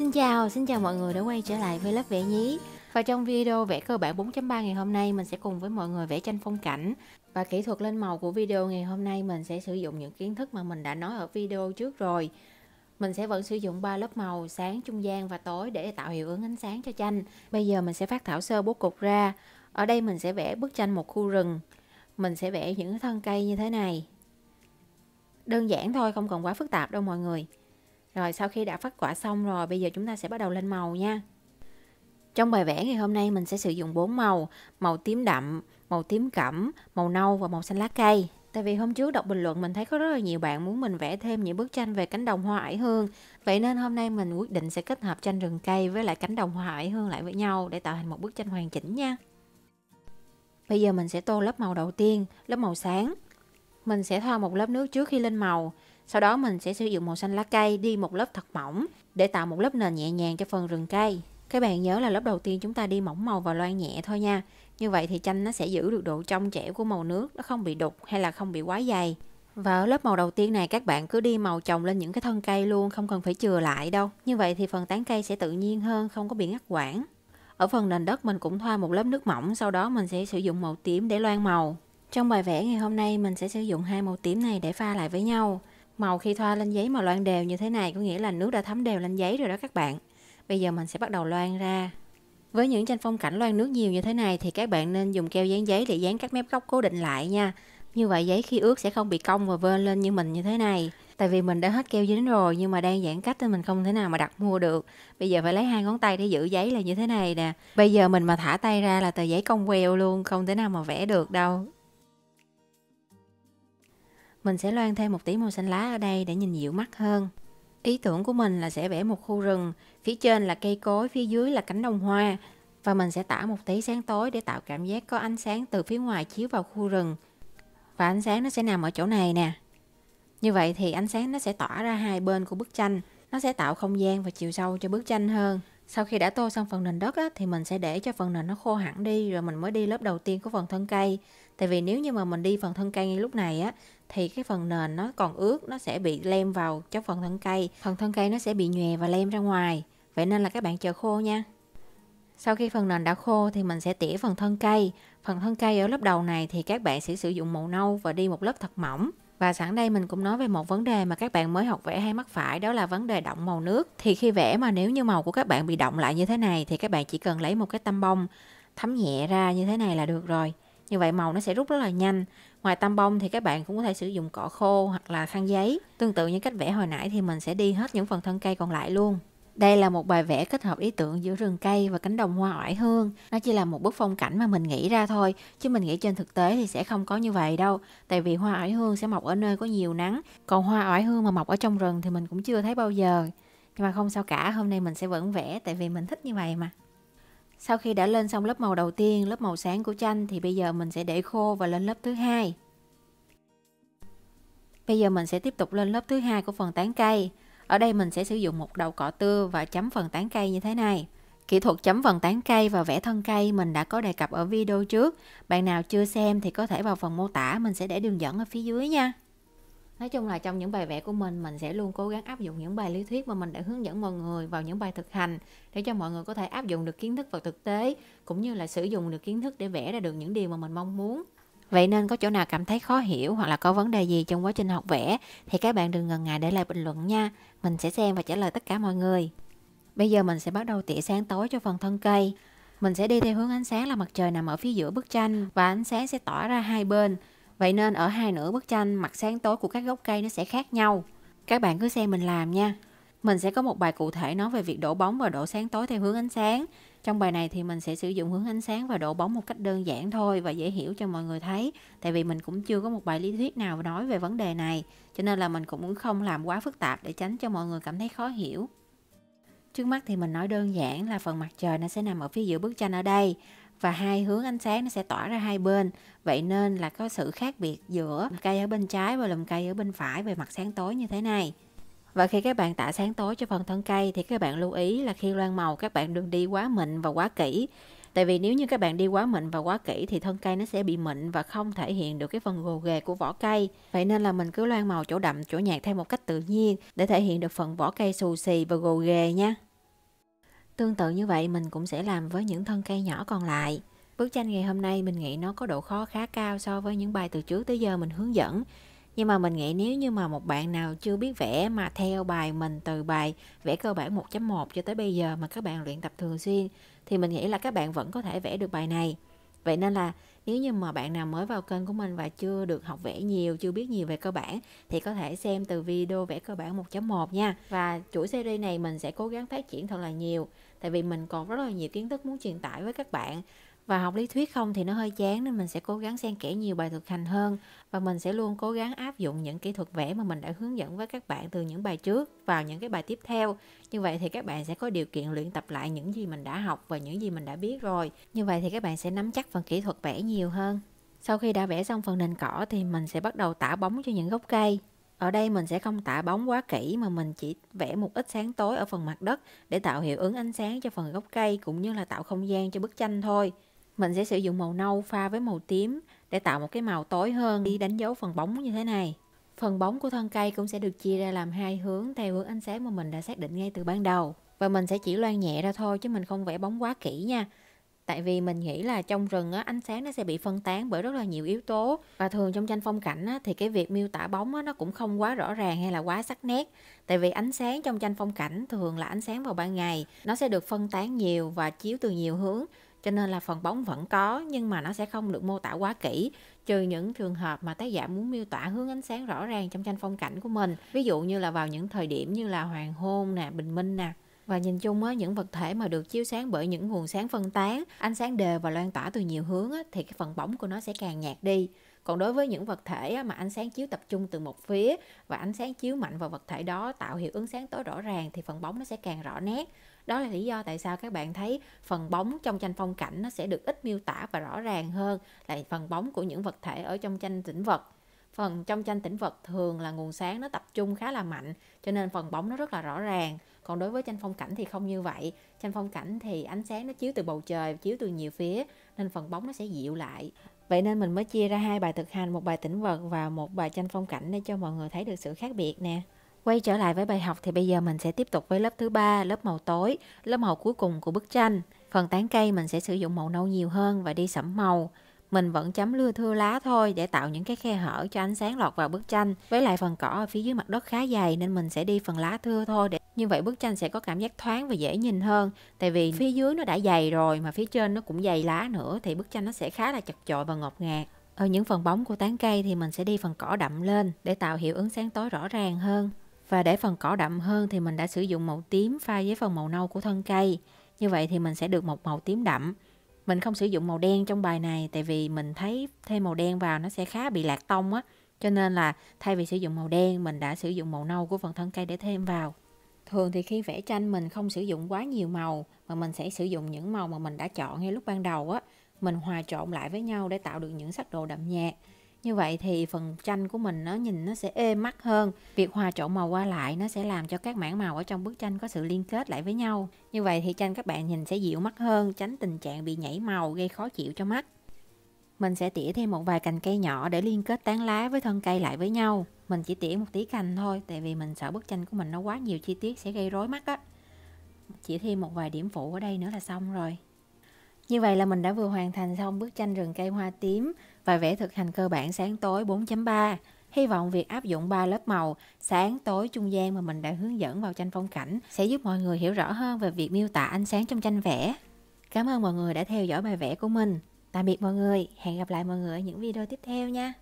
Xin chào, xin chào mọi người đã quay trở lại với lớp vẽ nhí Và trong video vẽ cơ bản 4.3 ngày hôm nay mình sẽ cùng với mọi người vẽ tranh phong cảnh Và kỹ thuật lên màu của video ngày hôm nay mình sẽ sử dụng những kiến thức mà mình đã nói ở video trước rồi Mình sẽ vẫn sử dụng ba lớp màu sáng, trung gian và tối để tạo hiệu ứng ánh sáng cho tranh Bây giờ mình sẽ phát thảo sơ bố cục ra Ở đây mình sẽ vẽ bức tranh một khu rừng Mình sẽ vẽ những thân cây như thế này Đơn giản thôi, không cần quá phức tạp đâu mọi người rồi sau khi đã phát quả xong rồi, bây giờ chúng ta sẽ bắt đầu lên màu nha. Trong bài vẽ ngày hôm nay mình sẽ sử dụng 4 màu, màu tím đậm, màu tím cẩm, màu nâu và màu xanh lá cây. Tại vì hôm trước đọc bình luận mình thấy có rất là nhiều bạn muốn mình vẽ thêm những bức tranh về cánh đồng hoa ải hương. Vậy nên hôm nay mình quyết định sẽ kết hợp tranh rừng cây với lại cánh đồng hoa ải hương lại với nhau để tạo thành một bức tranh hoàn chỉnh nha. Bây giờ mình sẽ tô lớp màu đầu tiên, lớp màu sáng. Mình sẽ thoa một lớp nước trước khi lên màu. Sau đó mình sẽ sử dụng màu xanh lá cây đi một lớp thật mỏng để tạo một lớp nền nhẹ nhàng cho phần rừng cây. Các bạn nhớ là lớp đầu tiên chúng ta đi mỏng màu và loang nhẹ thôi nha. Như vậy thì chanh nó sẽ giữ được độ trong trẻo của màu nước, nó không bị đục hay là không bị quá dày. Và ở lớp màu đầu tiên này các bạn cứ đi màu chồng lên những cái thân cây luôn, không cần phải chừa lại đâu. Như vậy thì phần tán cây sẽ tự nhiên hơn, không có bị ngắt quãng. Ở phần nền đất mình cũng thoa một lớp nước mỏng, sau đó mình sẽ sử dụng màu tím để loang màu. Trong bài vẽ ngày hôm nay mình sẽ sử dụng hai màu tím này để pha lại với nhau. Màu khi thoa lên giấy mà loãng đều như thế này có nghĩa là nước đã thấm đều lên giấy rồi đó các bạn. Bây giờ mình sẽ bắt đầu loãng ra. Với những tranh phong cảnh loãng nước nhiều như thế này thì các bạn nên dùng keo dán giấy để dán các mép góc cố định lại nha. Như vậy giấy khi ướt sẽ không bị cong và vơn lên như mình như thế này. Tại vì mình đã hết keo dính rồi nhưng mà đang giãn cách nên mình không thể nào mà đặt mua được. Bây giờ phải lấy hai ngón tay để giữ giấy là như thế này nè. Bây giờ mình mà thả tay ra là tờ giấy cong queo luôn, không thể nào mà vẽ được đâu. Mình sẽ loan thêm một tí màu xanh lá ở đây để nhìn dịu mắt hơn. Ý tưởng của mình là sẽ vẽ một khu rừng, phía trên là cây cối, phía dưới là cánh đồng hoa và mình sẽ tạo một tí sáng tối để tạo cảm giác có ánh sáng từ phía ngoài chiếu vào khu rừng. Và ánh sáng nó sẽ nằm ở chỗ này nè. Như vậy thì ánh sáng nó sẽ tỏa ra hai bên của bức tranh, nó sẽ tạo không gian và chiều sâu cho bức tranh hơn sau khi đã tô xong phần nền đất á, thì mình sẽ để cho phần nền nó khô hẳn đi rồi mình mới đi lớp đầu tiên của phần thân cây tại vì nếu như mà mình đi phần thân cây ngay lúc này á thì cái phần nền nó còn ướt nó sẽ bị lem vào cho phần thân cây phần thân cây nó sẽ bị nhòe và lem ra ngoài vậy nên là các bạn chờ khô nha sau khi phần nền đã khô thì mình sẽ tỉa phần thân cây phần thân cây ở lớp đầu này thì các bạn sẽ sử dụng màu nâu và đi một lớp thật mỏng và sẵn đây mình cũng nói về một vấn đề mà các bạn mới học vẽ hay mắc phải đó là vấn đề động màu nước. Thì khi vẽ mà nếu như màu của các bạn bị động lại như thế này thì các bạn chỉ cần lấy một cái tăm bông thấm nhẹ ra như thế này là được rồi. Như vậy màu nó sẽ rút rất là nhanh. Ngoài tăm bông thì các bạn cũng có thể sử dụng cỏ khô hoặc là khăn giấy. Tương tự như cách vẽ hồi nãy thì mình sẽ đi hết những phần thân cây còn lại luôn. Đây là một bài vẽ kết hợp ý tưởng giữa rừng cây và cánh đồng hoa oải hương. Nó chỉ là một bức phong cảnh mà mình nghĩ ra thôi, chứ mình nghĩ trên thực tế thì sẽ không có như vậy đâu. Tại vì hoa oải hương sẽ mọc ở nơi có nhiều nắng, còn hoa oải hương mà mọc ở trong rừng thì mình cũng chưa thấy bao giờ. Nhưng mà không sao cả, hôm nay mình sẽ vẫn vẽ tại vì mình thích như vậy mà. Sau khi đã lên xong lớp màu đầu tiên, lớp màu sáng của chanh, thì bây giờ mình sẽ để khô và lên lớp thứ hai. Bây giờ mình sẽ tiếp tục lên lớp thứ hai của phần tán cây. Ở đây mình sẽ sử dụng một đầu cọ tưa và chấm phần tán cây như thế này. Kỹ thuật chấm phần tán cây và vẽ thân cây mình đã có đề cập ở video trước. Bạn nào chưa xem thì có thể vào phần mô tả, mình sẽ để đường dẫn ở phía dưới nha. Nói chung là trong những bài vẽ của mình, mình sẽ luôn cố gắng áp dụng những bài lý thuyết mà mình đã hướng dẫn mọi người vào những bài thực hành để cho mọi người có thể áp dụng được kiến thức vào thực tế cũng như là sử dụng được kiến thức để vẽ ra được những điều mà mình mong muốn. Vậy nên có chỗ nào cảm thấy khó hiểu hoặc là có vấn đề gì trong quá trình học vẽ thì các bạn đừng ngần ngại để lại bình luận nha. Mình sẽ xem và trả lời tất cả mọi người. Bây giờ mình sẽ bắt đầu tỉa sáng tối cho phần thân cây. Mình sẽ đi theo hướng ánh sáng là mặt trời nằm ở phía giữa bức tranh và ánh sáng sẽ tỏa ra hai bên. Vậy nên ở hai nửa bức tranh mặt sáng tối của các gốc cây nó sẽ khác nhau. Các bạn cứ xem mình làm nha. Mình sẽ có một bài cụ thể nói về việc đổ bóng và đổ sáng tối theo hướng ánh sáng trong bài này thì mình sẽ sử dụng hướng ánh sáng và độ bóng một cách đơn giản thôi và dễ hiểu cho mọi người thấy. Tại vì mình cũng chưa có một bài lý thuyết nào nói về vấn đề này, cho nên là mình cũng không làm quá phức tạp để tránh cho mọi người cảm thấy khó hiểu. Trước mắt thì mình nói đơn giản là phần mặt trời nó sẽ nằm ở phía giữa bức tranh ở đây và hai hướng ánh sáng nó sẽ tỏa ra hai bên. Vậy nên là có sự khác biệt giữa cây ở bên trái và lùm cây ở bên phải về mặt sáng tối như thế này. Và khi các bạn tạ sáng tối cho phần thân cây thì các bạn lưu ý là khi loang màu các bạn đừng đi quá mịn và quá kỹ. Tại vì nếu như các bạn đi quá mịn và quá kỹ thì thân cây nó sẽ bị mịn và không thể hiện được cái phần gồ ghề của vỏ cây. Vậy nên là mình cứ loang màu chỗ đậm chỗ nhạt theo một cách tự nhiên để thể hiện được phần vỏ cây xù xì và gồ ghề nha. Tương tự như vậy mình cũng sẽ làm với những thân cây nhỏ còn lại. Bức tranh ngày hôm nay mình nghĩ nó có độ khó khá cao so với những bài từ trước tới giờ mình hướng dẫn nhưng mà mình nghĩ nếu như mà một bạn nào chưa biết vẽ mà theo bài mình từ bài vẽ cơ bản 1.1 cho tới bây giờ mà các bạn luyện tập thường xuyên thì mình nghĩ là các bạn vẫn có thể vẽ được bài này vậy nên là nếu như mà bạn nào mới vào kênh của mình và chưa được học vẽ nhiều chưa biết nhiều về cơ bản thì có thể xem từ video vẽ cơ bản 1.1 nha và chuỗi series này mình sẽ cố gắng phát triển thật là nhiều tại vì mình còn rất là nhiều kiến thức muốn truyền tải với các bạn và học lý thuyết không thì nó hơi chán nên mình sẽ cố gắng xen kẽ nhiều bài thực hành hơn và mình sẽ luôn cố gắng áp dụng những kỹ thuật vẽ mà mình đã hướng dẫn với các bạn từ những bài trước vào những cái bài tiếp theo như vậy thì các bạn sẽ có điều kiện luyện tập lại những gì mình đã học và những gì mình đã biết rồi như vậy thì các bạn sẽ nắm chắc phần kỹ thuật vẽ nhiều hơn sau khi đã vẽ xong phần nền cỏ thì mình sẽ bắt đầu tả bóng cho những gốc cây ở đây mình sẽ không tả bóng quá kỹ mà mình chỉ vẽ một ít sáng tối ở phần mặt đất để tạo hiệu ứng ánh sáng cho phần gốc cây cũng như là tạo không gian cho bức tranh thôi mình sẽ sử dụng màu nâu pha với màu tím để tạo một cái màu tối hơn đi đánh dấu phần bóng như thế này phần bóng của thân cây cũng sẽ được chia ra làm hai hướng theo hướng ánh sáng mà mình đã xác định ngay từ ban đầu và mình sẽ chỉ loan nhẹ ra thôi chứ mình không vẽ bóng quá kỹ nha tại vì mình nghĩ là trong rừng á, ánh sáng nó sẽ bị phân tán bởi rất là nhiều yếu tố và thường trong tranh phong cảnh á, thì cái việc miêu tả bóng á, nó cũng không quá rõ ràng hay là quá sắc nét tại vì ánh sáng trong tranh phong cảnh thường là ánh sáng vào ban ngày nó sẽ được phân tán nhiều và chiếu từ nhiều hướng cho nên là phần bóng vẫn có nhưng mà nó sẽ không được mô tả quá kỹ trừ những trường hợp mà tác giả muốn miêu tả hướng ánh sáng rõ ràng trong tranh phong cảnh của mình ví dụ như là vào những thời điểm như là hoàng hôn nè bình minh nè và nhìn chung á, những vật thể mà được chiếu sáng bởi những nguồn sáng phân tán ánh sáng đều và lan tỏa từ nhiều hướng á, thì cái phần bóng của nó sẽ càng nhạt đi còn đối với những vật thể mà ánh sáng chiếu tập trung từ một phía và ánh sáng chiếu mạnh vào vật thể đó tạo hiệu ứng sáng tối rõ ràng thì phần bóng nó sẽ càng rõ nét đó là lý do tại sao các bạn thấy phần bóng trong tranh phong cảnh nó sẽ được ít miêu tả và rõ ràng hơn là phần bóng của những vật thể ở trong tranh tĩnh vật phần trong tranh tĩnh vật thường là nguồn sáng nó tập trung khá là mạnh cho nên phần bóng nó rất là rõ ràng còn đối với tranh phong cảnh thì không như vậy tranh phong cảnh thì ánh sáng nó chiếu từ bầu trời chiếu từ nhiều phía nên phần bóng nó sẽ dịu lại vậy nên mình mới chia ra hai bài thực hành một bài tĩnh vật và một bài tranh phong cảnh để cho mọi người thấy được sự khác biệt nè quay trở lại với bài học thì bây giờ mình sẽ tiếp tục với lớp thứ ba lớp màu tối lớp màu cuối cùng của bức tranh phần tán cây mình sẽ sử dụng màu nâu nhiều hơn và đi sẫm màu mình vẫn chấm lưa thưa lá thôi để tạo những cái khe hở cho ánh sáng lọt vào bức tranh với lại phần cỏ ở phía dưới mặt đất khá dày nên mình sẽ đi phần lá thưa thôi để như vậy bức tranh sẽ có cảm giác thoáng và dễ nhìn hơn tại vì phía dưới nó đã dày rồi mà phía trên nó cũng dày lá nữa thì bức tranh nó sẽ khá là chật chội và ngột ngạt ở những phần bóng của tán cây thì mình sẽ đi phần cỏ đậm lên để tạo hiệu ứng sáng tối rõ ràng hơn và để phần cỏ đậm hơn thì mình đã sử dụng màu tím pha với phần màu nâu của thân cây như vậy thì mình sẽ được một màu tím đậm mình không sử dụng màu đen trong bài này tại vì mình thấy thêm màu đen vào nó sẽ khá bị lạc tông á cho nên là thay vì sử dụng màu đen mình đã sử dụng màu nâu của phần thân cây để thêm vào Thường thì khi vẽ tranh mình không sử dụng quá nhiều màu mà mình sẽ sử dụng những màu mà mình đã chọn ngay lúc ban đầu á, mình hòa trộn lại với nhau để tạo được những sắc độ đậm nhạt. Như vậy thì phần tranh của mình nó nhìn nó sẽ êm mắt hơn. Việc hòa trộn màu qua lại nó sẽ làm cho các mảng màu ở trong bức tranh có sự liên kết lại với nhau. Như vậy thì tranh các bạn nhìn sẽ dịu mắt hơn, tránh tình trạng bị nhảy màu gây khó chịu cho mắt. Mình sẽ tỉa thêm một vài cành cây nhỏ để liên kết tán lá với thân cây lại với nhau. Mình chỉ tỉa một tí cành thôi, tại vì mình sợ bức tranh của mình nó quá nhiều chi tiết sẽ gây rối mắt á. Chỉ thêm một vài điểm phụ ở đây nữa là xong rồi. Như vậy là mình đã vừa hoàn thành xong bức tranh rừng cây hoa tím và vẽ thực hành cơ bản sáng tối 4.3. Hy vọng việc áp dụng 3 lớp màu sáng, tối, trung gian mà mình đã hướng dẫn vào tranh phong cảnh sẽ giúp mọi người hiểu rõ hơn về việc miêu tả ánh sáng trong tranh vẽ. Cảm ơn mọi người đã theo dõi bài vẽ của mình tạm biệt mọi người hẹn gặp lại mọi người ở những video tiếp theo nha